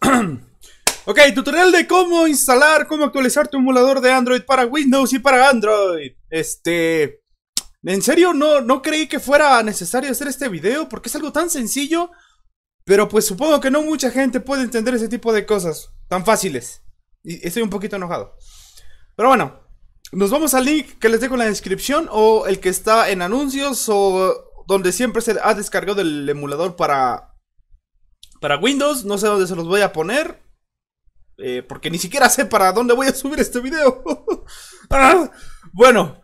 ok, tutorial de cómo instalar, cómo actualizar tu emulador de Android para Windows y para Android. Este... En serio, no, no creí que fuera necesario hacer este video porque es algo tan sencillo. Pero pues supongo que no mucha gente puede entender ese tipo de cosas tan fáciles. Y estoy un poquito enojado. Pero bueno, nos vamos al link que les dejo en la descripción o el que está en anuncios o donde siempre se ha descargado el emulador para para Windows, no sé dónde se los voy a poner. Eh, porque ni siquiera sé para dónde voy a subir este video. Ah, bueno.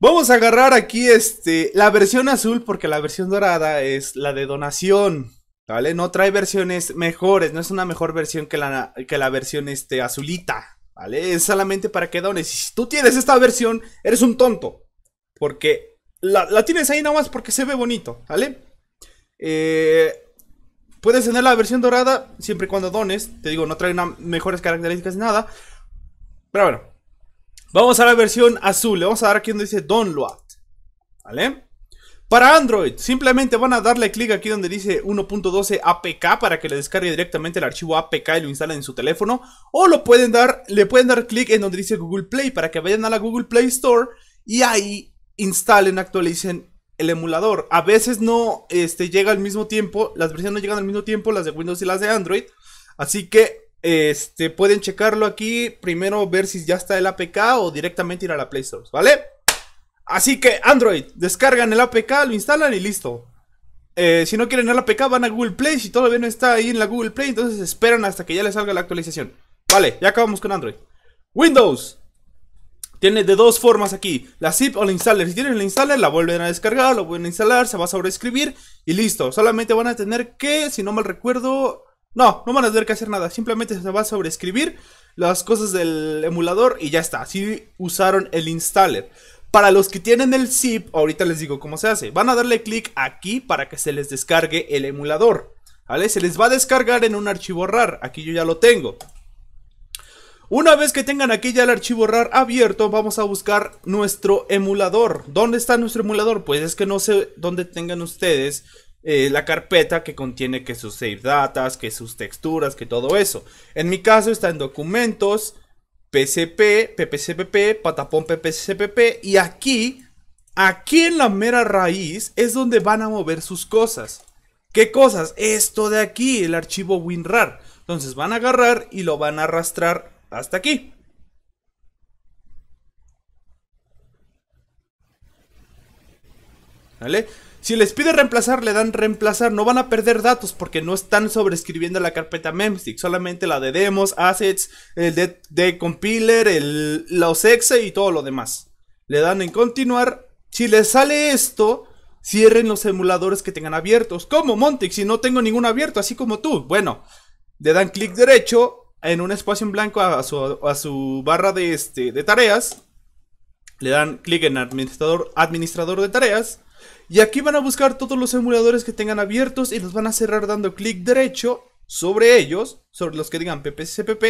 Vamos a agarrar aquí este, la versión azul porque la versión dorada es la de donación. ¿Vale? No trae versiones mejores, no es una mejor versión que la, que la versión este, azulita. ¿Vale? Es solamente para que dones. Si tú tienes esta versión, eres un tonto. Porque la, la tienes ahí nada más porque se ve bonito, ¿vale? Eh, Puedes tener la versión dorada siempre y cuando dones. Te digo, no trae mejores características ni nada. Pero bueno. Vamos a la versión azul. Le vamos a dar aquí donde dice Download. ¿Vale? Para Android, simplemente van a darle clic aquí donde dice 1.12 APK para que le descargue directamente el archivo APK y lo instalen en su teléfono. O lo pueden dar, le pueden dar clic en donde dice Google Play para que vayan a la Google Play Store y ahí instalen, actualicen el emulador. A veces no este, llega al mismo tiempo, las versiones no llegan al mismo tiempo, las de Windows y las de Android. Así que este, pueden checarlo aquí, primero ver si ya está el APK o directamente ir a la Play Store, ¿vale? Así que Android, descargan el APK, lo instalan y listo. Eh, si no quieren el APK van a Google Play, si todavía no está ahí en la Google Play, entonces esperan hasta que ya les salga la actualización. Vale, ya acabamos con Android. Windows, tiene de dos formas aquí, la zip o la installer. Si tienen la installer, la vuelven a descargar, lo vuelven a instalar, se va a sobreescribir y listo. Solamente van a tener que, si no mal recuerdo, no, no van a tener que hacer nada. Simplemente se va a sobreescribir las cosas del emulador y ya está. Así usaron el installer. Para los que tienen el zip, ahorita les digo cómo se hace. Van a darle clic aquí para que se les descargue el emulador. ¿Vale? Se les va a descargar en un archivo RAR. Aquí yo ya lo tengo. Una vez que tengan aquí ya el archivo RAR abierto, vamos a buscar nuestro emulador. ¿Dónde está nuestro emulador? Pues es que no sé dónde tengan ustedes eh, la carpeta que contiene que sus save datas, que sus texturas, que todo eso. En mi caso está en documentos, PCP, PPCPP, patapón PPCPP y aquí, aquí en la mera raíz es donde van a mover sus cosas. ¿Qué cosas? Esto de aquí, el archivo WinRAR. Entonces van a agarrar y lo van a arrastrar hasta aquí. ¿Vale? Si les pide reemplazar, le dan reemplazar. No van a perder datos porque no están sobrescribiendo la carpeta memstick. Solamente la de demos, assets, el de, compiler, el, los exe y todo lo demás. Le dan en continuar. Si les sale esto, cierren los emuladores que tengan abiertos. Como Montix, si no tengo ninguno abierto, así como tú. Bueno, le dan clic derecho en un espacio en blanco a su, barra de, este, de tareas. Le dan clic en administrador, administrador de tareas. Y aquí van a buscar todos los emuladores que tengan abiertos y los van a cerrar dando clic derecho sobre ellos, sobre los que digan ppcpp,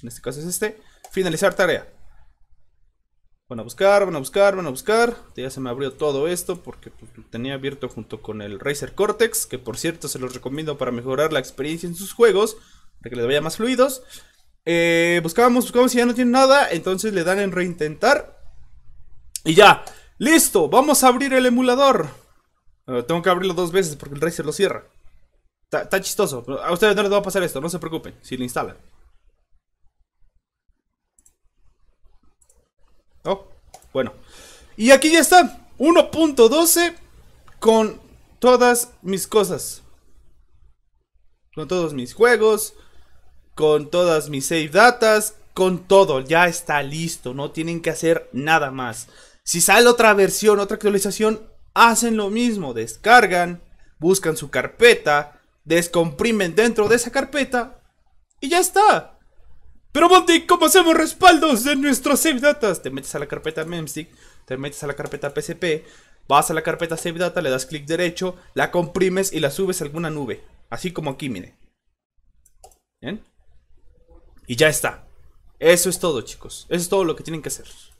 en este caso es este, finalizar tarea. Van a buscar, van a buscar, van a buscar. Ya se me abrió todo esto porque pues, lo tenía abierto junto con el Razer Cortex, que por cierto se los recomiendo para mejorar la experiencia en sus juegos para que les vaya más fluidos. Eh, buscamos... buscábamos, buscábamos y ya no tiene nada. Entonces le dan en reintentar. Y ya, listo, vamos a abrir el emulador. tengo que abrirlo dos veces porque el Razer lo cierra. Está chistoso. a ustedes no les va a pasar esto, no se preocupen, si lo instalan. Oh, bueno. Y aquí ya está, 1.12 con todas mis cosas. Con todos mis juegos, con todas mis save datas, con todo, ya está listo, no tienen que hacer nada más. Si sale otra versión, otra actualización, hacen lo mismo, descargan, buscan su carpeta, descomprimen dentro de esa carpeta y ya está. Pero Monty, ¿cómo hacemos respaldos de nuestros save datas? Te metes a la carpeta memstick, te metes a la carpeta PCP, vas a la carpeta save data, le das clic derecho, la comprimes y la subes a alguna nube, así como aquí, mire. ¿Bien? Y ya está. Eso es todo, chicos. Eso es todo lo que tienen que hacer.